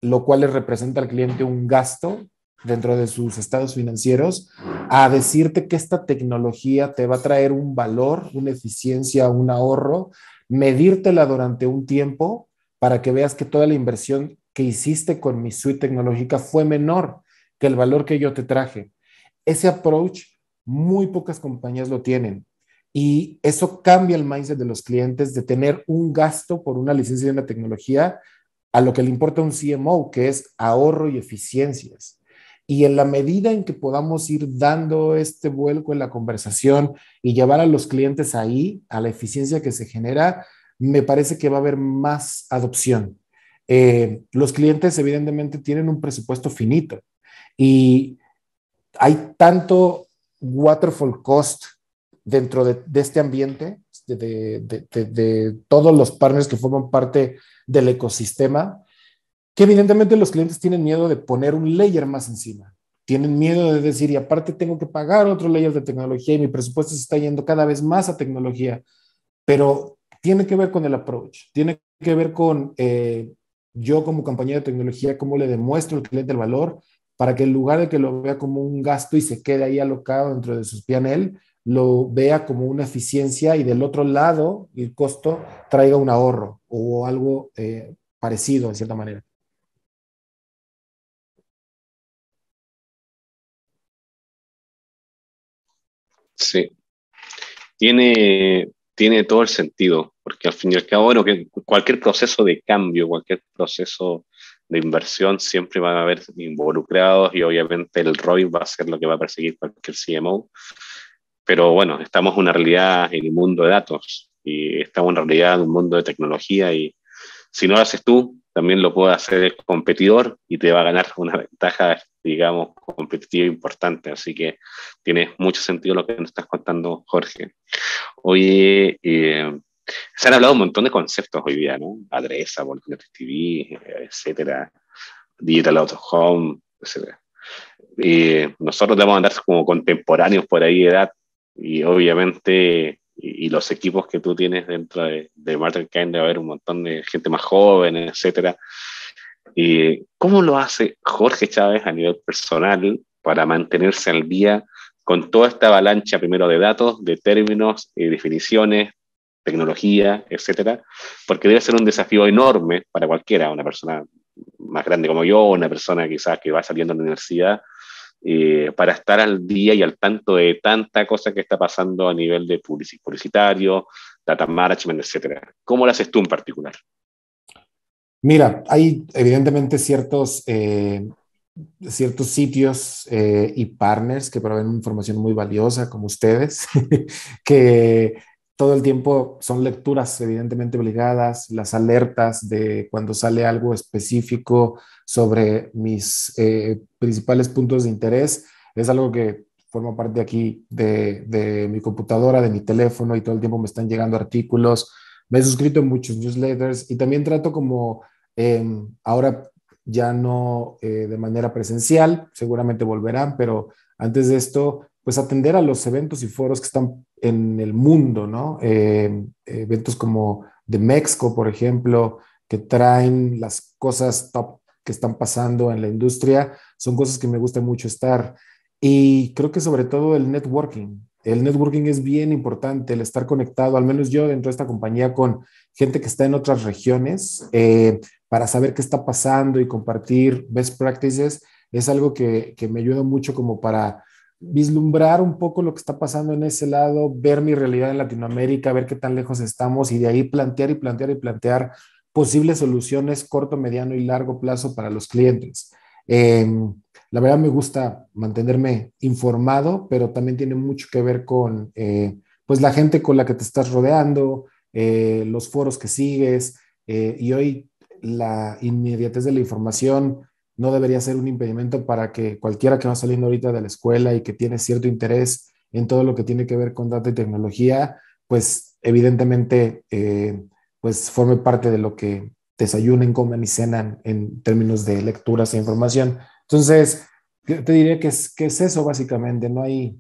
lo cual le representa al cliente un gasto dentro de sus estados financieros a decirte que esta tecnología te va a traer un valor, una eficiencia, un ahorro, medírtela durante un tiempo para que veas que toda la inversión que hiciste con mi suite tecnológica fue menor que el valor que yo te traje. Ese approach muy pocas compañías lo tienen y eso cambia el mindset de los clientes de tener un gasto por una licencia de una tecnología a lo que le importa un CMO, que es ahorro y eficiencias. Y en la medida en que podamos ir dando este vuelco en la conversación y llevar a los clientes ahí, a la eficiencia que se genera, me parece que va a haber más adopción. Eh, los clientes evidentemente tienen un presupuesto finito y hay tanto waterfall cost dentro de, este ambiente, de, todos los partners que forman parte del ecosistema, que evidentemente los clientes tienen miedo de poner un layer más encima. Tienen miedo de decir, y aparte tengo que pagar otro layer de tecnología y mi presupuesto se está yendo cada vez más a tecnología. Pero tiene que ver con el approach, tiene que ver con eh, yo como compañía de tecnología, cómo le demuestro al cliente el valor para que en lugar de que lo vea como un gasto y se quede ahí alocado dentro de sus PNL, lo vea como una eficiencia y del otro lado el costo traiga un ahorro o algo eh, parecido en cierta manera. Sí. Tiene, tiene todo el sentido, porque al fin y al cabo, cualquier proceso de cambio, cualquier proceso de inversión, siempre van a haber involucrados y obviamente el ROI va a ser lo que va a perseguir cualquier CMO. Pero bueno, estamos en una realidad en el mundo de datos y estamos en realidad en un mundo de tecnología y si no lo haces tú, también lo puede hacer el competidor y te va a ganar una ventaja, digamos, competitiva importante. Así que tiene mucho sentido lo que nos estás contando, Jorge. Oye, eh, se han hablado un montón de conceptos hoy día, ¿no? Adresa, Volcanotic TV, eh, etcétera, Digital Auto Home, etcétera. y eh, nosotros debemos andar como contemporáneos por ahí de edad y obviamente y, los equipos que tú tienes dentro de, de Martin Kind, a haber un montón de gente más joven, etcétera. Y, ¿Cómo lo hace Jorge Chávez a nivel personal para mantenerse al día con toda esta avalancha primero de datos, de términos, y definiciones, tecnología, etcétera? Porque debe ser un desafío enorme para cualquiera, una persona más grande como yo, una persona quizás que va saliendo de la universidad, eh, para estar al día y al tanto de tanta cosa que está pasando a nivel de publicitario, data management, etcétera. ¿Cómo lo haces tú en particular? Mira, hay evidentemente ciertos, eh, ciertos sitios eh, y partners que proveen información muy valiosa, como ustedes, que todo el tiempo son lecturas evidentemente obligadas, las alertas de cuando sale algo específico sobre mis eh, principales puntos de interés, es algo que forma parte aquí de, mi computadora, de mi teléfono y todo el tiempo me están llegando artículos. Me he suscrito en muchos newsletters y también trato como em, ahora ya no eh, de manera presencial, seguramente volverán, pero antes de esto pues atender a los eventos y foros que están en el mundo, ¿no? Eh, eventos como de México, por ejemplo, que traen las cosas top que están pasando en la industria, son cosas que me gusta mucho estar. Y creo que sobre todo el networking. El networking es bien importante, el estar conectado, al menos yo dentro de esta compañía, con gente que está en otras regiones, eh, para saber qué está pasando y compartir best practices, es algo que me ayuda mucho como para vislumbrar un poco lo que está pasando en ese lado, ver mi realidad en Latinoamérica, ver qué tan lejos estamos y de ahí plantear y plantear y plantear posibles soluciones corto, mediano y largo plazo para los clientes. Em, la verdad me gusta mantenerme informado, pero también tiene mucho que ver con eh, pues la gente con la que te estás rodeando, eh, los foros que sigues eh, y hoy la inmediatez de la información no debería ser un impedimento para que cualquiera que va saliendo ahorita de la escuela y que tiene cierto interés en todo lo que tiene que ver con data y tecnología, pues evidentemente eh, pues forme parte de lo que desayunen, comen y cenan en términos de lecturas e información. Entonces, te diría que es, es eso básicamente, no hay,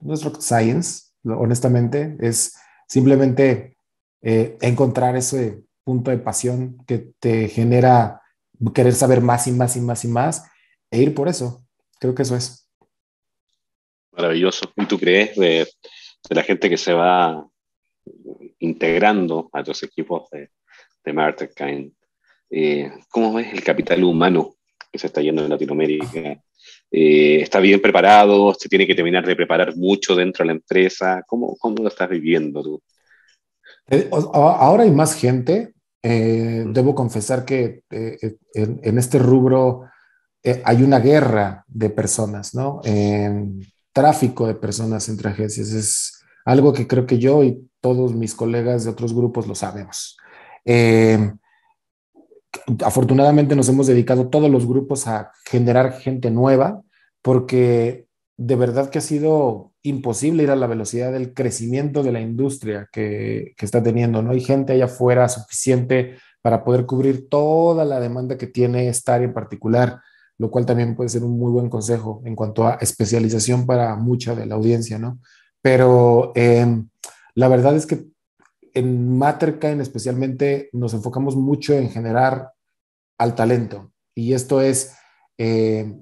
nuestro science, honestamente, es simplemente eh, encontrar ese punto de pasión que te genera querer saber más y más y más y más e ir por eso. Creo que eso es. Maravilloso. ¿Y tú crees de, la gente que se va integrando a los equipos de, de eh, ¿Cómo ves el capital humano que se está yendo en Latinoamérica? Eh, ¿Está bien preparado? ¿Se tiene que terminar de preparar mucho dentro de la empresa? ¿Cómo, cómo lo estás viviendo tú? Eh, ahora hay más gente eh, debo confesar que eh, eh, en, este rubro hay una guerra de personas, ¿no? Em, tráfico de personas entre agencias. Es algo que creo que yo y todos mis colegas de otros grupos lo sabemos. Em, afortunadamente nos hemos dedicado todos los grupos a generar gente nueva porque de verdad que ha sido imposible ir a la velocidad del crecimiento de la industria que, está teniendo. No hay gente allá afuera suficiente para poder cubrir toda la demanda que tiene esta área en particular, lo cual también puede ser un muy buen consejo en cuanto a especialización para mucha de la audiencia, ¿no? Pero em, la verdad es que en en especialmente nos enfocamos mucho en generar al talento y esto es... Eh,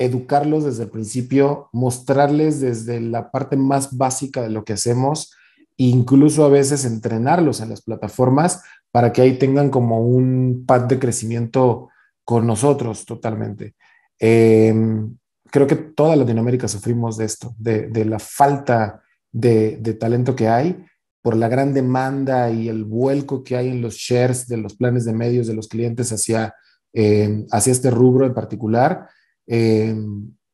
educarlos desde el principio, mostrarles desde la parte más básica de lo que hacemos, e incluso a veces entrenarlos en las plataformas para que ahí tengan como un pad de crecimiento con nosotros totalmente. Em, creo que toda Latinoamérica sufrimos de esto, de, la falta de, talento que hay por la gran demanda y el vuelco que hay en los shares de los planes de medios de los clientes hacia, em, hacia este rubro en particular eh,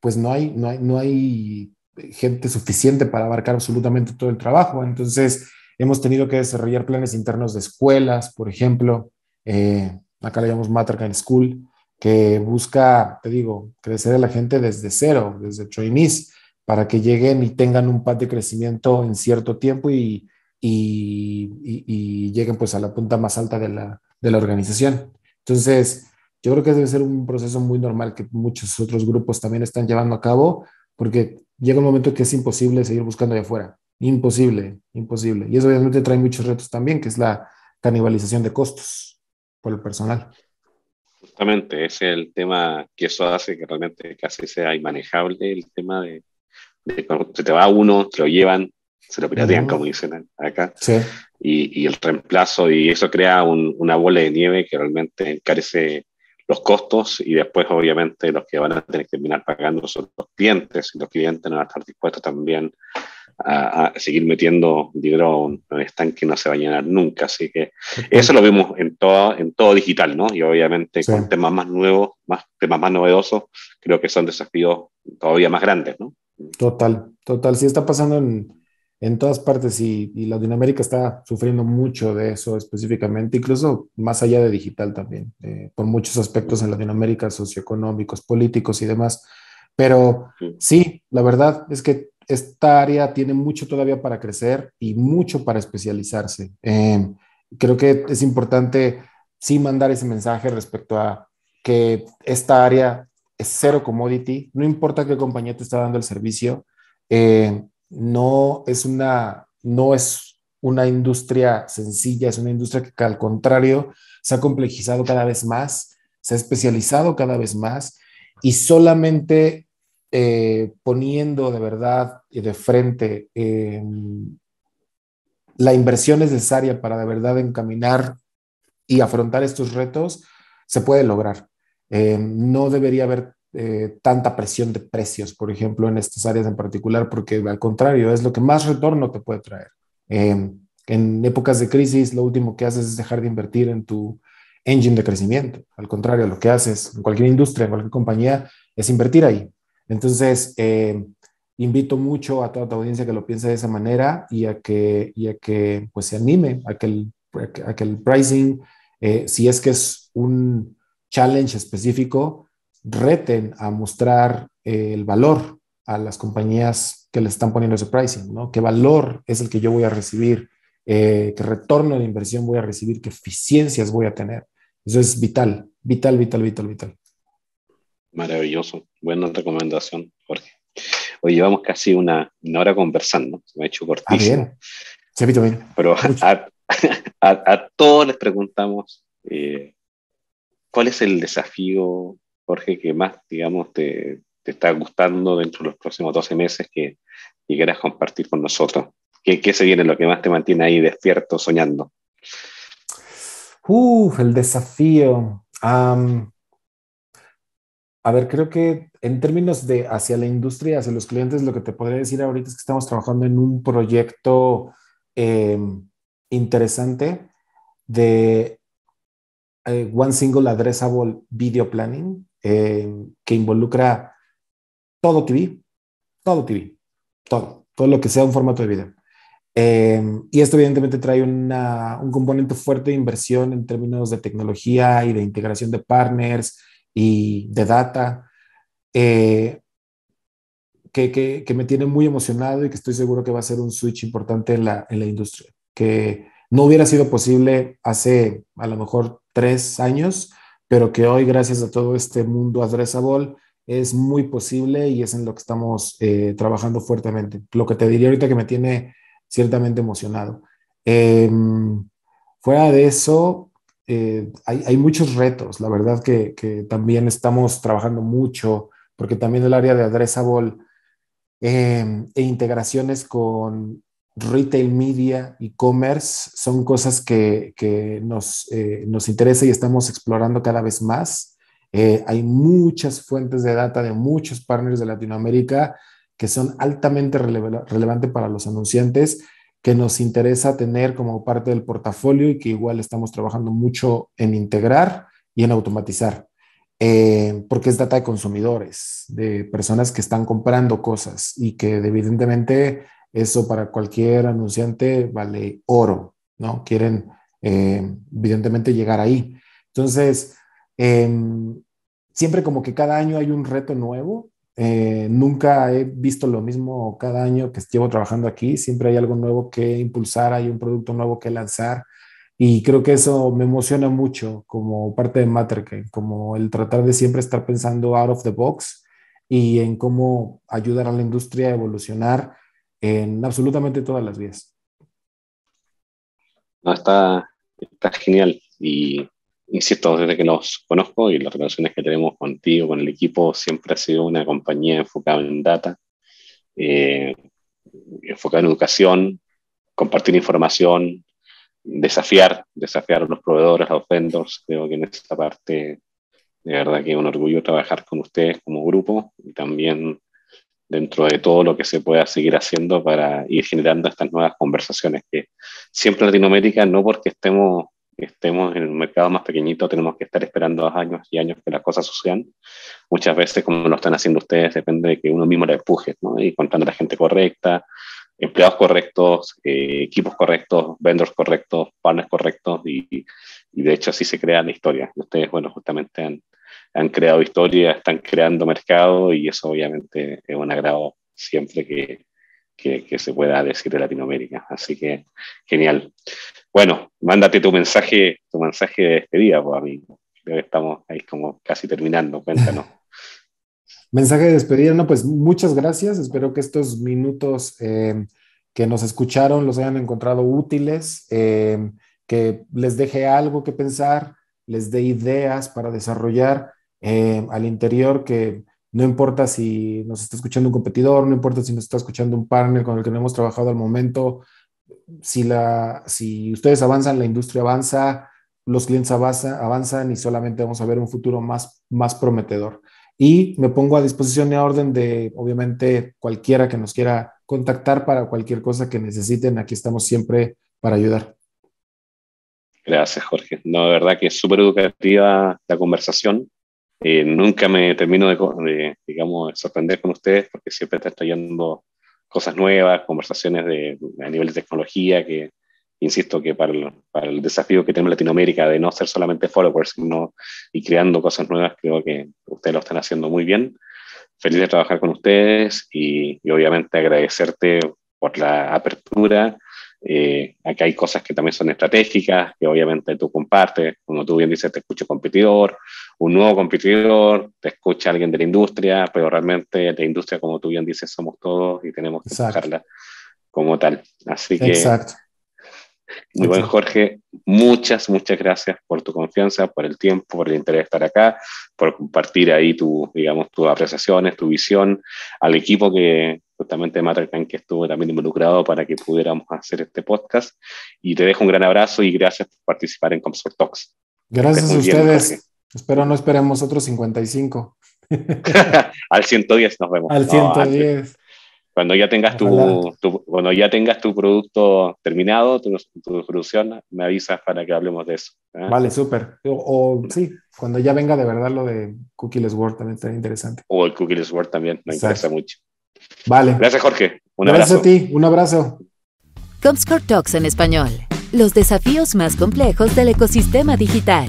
pues no hay, no, hay, no hay gente suficiente para abarcar absolutamente todo el trabajo. Entonces, hemos tenido que desarrollar planes internos de escuelas, por ejemplo, eh, acá le llamamos Matrican School, que busca, te digo, crecer a la gente desde cero, desde trainees, para que lleguen y tengan un pad de crecimiento en cierto tiempo y, lleguen pues a la punta más alta de la, de la organización. Entonces, yo creo que debe ser un proceso muy normal que muchos otros grupos también están llevando a cabo, porque llega un momento que es imposible seguir buscando allá afuera. Imposible, imposible. Y eso obviamente trae muchos retos también, que es la canibalización de costos por el personal. Justamente, es el tema que eso hace que realmente casi sea inmanejable el tema de, cuando se te va uno, te lo llevan, se lo piratean, como dicen acá, sí. y, el reemplazo, y eso crea una bola de nieve que realmente encarece los costos y después obviamente los que van a tener que terminar pagando son los clientes y los clientes no van a estar dispuestos también a, seguir metiendo dinero en un estanque que no se va a llenar nunca. Así que eso lo vemos en todo, en todo digital, ¿no? Y obviamente con temas más nuevos, más, temas más novedosos, creo que son desafíos todavía más grandes, ¿no? Total, total. Sí está pasando en en todas partes y, Latinoamérica está sufriendo mucho de eso específicamente, incluso más allá de digital también, eh, por muchos aspectos en Latinoamérica, socioeconómicos, políticos y demás. Pero sí, la verdad es que esta área tiene mucho todavía para crecer y mucho para especializarse. Eh, creo que es importante sí mandar ese mensaje respecto a que esta área es cero commodity, no importa qué compañía te está dando el servicio, eh, no es una, no es una industria sencilla, es una industria que al contrario se ha complejizado cada vez más, se ha especializado cada vez más y solamente eh, poniendo de verdad y de frente eh, la inversión necesaria para de verdad encaminar y afrontar estos retos, se puede lograr. Eh, no debería haber eh, tanta presión de precios, por ejemplo, en estas áreas en particular, porque al contrario, es lo que más retorno te puede traer. Em, en épocas de crisis, lo último que haces es dejar de invertir en tu engine de crecimiento. Al contrario, lo que haces en cualquier industria, en cualquier compañía, es invertir ahí. Entonces, em, invito mucho a toda tu audiencia que lo piense de esa manera y a que, y a que pues, se anime a que a que el pricing, eh, si es que es un challenge específico, reten a mostrar eh, el valor a las compañías que le están poniendo ese pricing, ¿no? ¿Qué valor es el que yo voy a recibir? Eh, ¿Qué retorno de inversión voy a recibir? ¿Qué eficiencias voy a tener? Eso es vital, vital, vital, vital, vital. Maravilloso. Buena recomendación, Jorge. Hoy llevamos casi una, hora conversando. Se me ha hecho cortísimo. Ah, bien. Se ha bien. Pero a, todos les preguntamos eh, cuál es el desafío Jorge, ¿qué más, digamos, te, está gustando dentro de los próximos 12 meses que, que quieras compartir con nosotros? ¿Qué, ¿Qué, se viene lo que más te mantiene ahí despierto, soñando? Uf, el desafío. a ver, creo que en términos de hacia la industria, hacia los clientes, lo que te podría decir ahorita es que estamos trabajando en un proyecto em, interesante de eh, One Single Addressable Video Planning, eh, que involucra todo TV, todo TV, todo, todo lo que sea un formato de video. Eh, y esto evidentemente trae un componente fuerte de inversión en términos de tecnología y de integración de partners y de data, eh, que, que, que, me tiene muy emocionado y que estoy seguro que va a ser un switch importante en la, en la industria, que no hubiera sido posible hace a lo mejor tres años pero que hoy, gracias a todo este mundo adresable, es muy posible y es en lo que estamos eh, trabajando fuertemente. Lo que te diría ahorita que me tiene ciertamente emocionado. Em, fuera de eso, eh, hay, muchos retos, la verdad que, que, también estamos trabajando mucho, porque también el área de adresable em, e integraciones con retail media, y commerce son cosas que, que nos, eh, nos interesa y estamos explorando cada vez más. Eh, hay muchas fuentes de data de muchos partners de Latinoamérica que son altamente relevante relevantes para los anunciantes, que nos interesa tener como parte del portafolio y que igual estamos trabajando mucho en integrar y en automatizar, eh, porque es data de consumidores, de personas que están comprando cosas y que evidentemente eso para cualquier anunciante vale oro, ¿no? Quieren eh, evidentemente llegar ahí. Entonces, em, siempre como que cada año hay un reto nuevo. Eh, nunca he visto lo mismo cada año que llevo trabajando aquí. Siempre hay algo nuevo que impulsar, hay un producto nuevo que lanzar. Y creo que eso me emociona mucho como parte de Matter, como el tratar de siempre estar pensando out of the box y en cómo ayudar a la industria a evolucionar en absolutamente todas las vías. está, genial y insisto, desde que los conozco y las relaciones que tenemos contigo, con el equipo, siempre ha sido una compañía enfocada en data, eh, enfocada en educación, compartir información, desafiar, desafiar a los proveedores, a los vendors. Creo que en esta parte, de verdad que es un orgullo trabajar con ustedes como grupo y también dentro de todo lo que se pueda seguir haciendo para ir generando estas nuevas conversaciones que siempre en Latinoamérica, no porque estemos, estemos en un mercado más pequeñito, tenemos que estar esperando años y años que las cosas sucedan. Muchas veces, como lo están haciendo ustedes, depende de que uno mismo la empuje, Y contando a la gente correcta, empleados correctos, eh, equipos correctos, vendors correctos, partners correctos, y, y, de hecho así se crea la historia. Ustedes, bueno, justamente han han creado historia, están creando mercado y eso obviamente es un agrado siempre que, se pueda decir de Latinoamérica. Así que genial. Bueno, mándate tu mensaje, tu mensaje de despedida, pues, amigo. Creo que estamos ahí como casi terminando, cuéntanos. mensaje de despedida, no, pues muchas gracias. Espero que estos minutos eh, que nos escucharon los hayan encontrado útiles, eh, que les deje algo que pensar, les dé ideas para desarrollar eh, al interior que no importa si nos está escuchando un competidor, no importa si nos está escuchando un partner con el que no hemos trabajado al momento, si, la, si ustedes avanzan, la industria avanza, los clientes avanza, avanzan y solamente vamos a ver un futuro más, más prometedor. Y me pongo a disposición y a orden de, obviamente, cualquiera que nos quiera contactar para cualquier cosa que necesiten. Aquí estamos siempre para ayudar. Gracias, Jorge. No, de verdad que es súper educativa la conversación. Eh, nunca me termino de, digamos, sorprender con ustedes porque siempre están trayendo cosas nuevas, conversaciones de, a nivel de tecnología que, insisto, que para el, desafío que tiene Latinoamérica de no ser solamente followers sino, y creando cosas nuevas, creo que ustedes lo están haciendo muy bien. Feliz de trabajar con ustedes y obviamente agradecerte por la apertura, eh, hay cosas que también son estratégicas, que obviamente tú compartes, como tú bien dices, te escucha competidor, un nuevo competidor, te escucha alguien de la industria, pero realmente la industria, como tú bien dices, somos todos y tenemos que sacarla como tal. Así que... Exacto. Muy buen Jorge, muchas, muchas gracias por tu confianza, por el tiempo, por el interés de estar acá, por compartir ahí tu, digamos, tus apreciaciones, tu visión, al equipo que, justamente Matarcan, que estuvo también involucrado para que pudiéramos hacer este podcast. Y te dejo un gran abrazo y gracias por participar en Comsort Talks. Gracias a ustedes. Espero no esperemos otros 55. Al 110 nos vemos. Al 110. cuando ya tengas tu, tu, ya tengas tu producto terminado, tu, producción, me avisas para que hablemos de eso. ¿eh? Vale, súper. O, sí, cuando ya venga de verdad lo de Cookieless World también está interesante. O el Cookieless World también, me interesa mucho. Vale. Gracias, Jorge. Un Gracias abrazo. a ti. Un abrazo. Comscore Talks en español. Los desafíos más complejos del ecosistema digital.